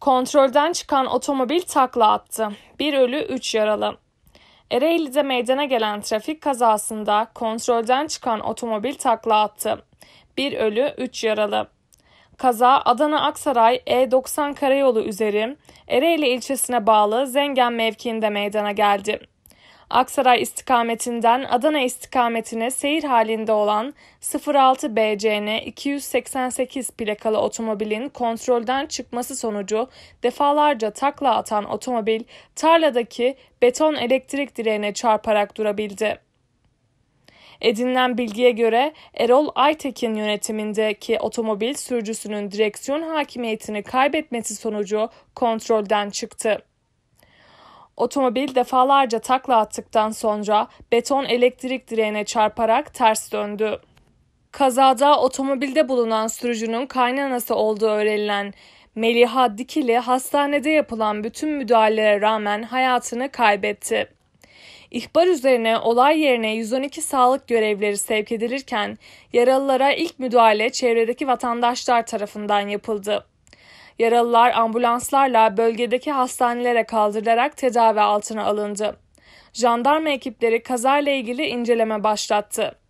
Kontrolden çıkan otomobil takla attı. Bir ölü üç yaralı. Ereğli'de meydana gelen trafik kazasında kontrolden çıkan otomobil takla attı. Bir ölü üç yaralı. Kaza Adana Aksaray E90 Karayolu üzeri Ereğli ilçesine bağlı Zengen mevkiinde meydana geldi. Aksaray istikametinden Adana istikametine seyir halinde olan 06 BCN 288 plakalı otomobilin kontrolden çıkması sonucu defalarca takla atan otomobil tarladaki beton elektrik direğine çarparak durabildi. Edinilen bilgiye göre Erol Aytekin yönetimindeki otomobil sürücüsünün direksiyon hakimiyetini kaybetmesi sonucu kontrolden çıktı. Otomobil defalarca takla attıktan sonra beton elektrik direğine çarparak ters döndü. Kazada otomobilde bulunan sürücünün kaynanası olduğu öğrenilen Meliha Dikili hastanede yapılan bütün müdahalelere rağmen hayatını kaybetti. İhbar üzerine olay yerine 112 sağlık görevleri sevk edilirken yaralılara ilk müdahale çevredeki vatandaşlar tarafından yapıldı. Yaralılar ambulanslarla bölgedeki hastanelere kaldırılarak tedavi altına alındı. Jandarma ekipleri kazayla ilgili inceleme başlattı.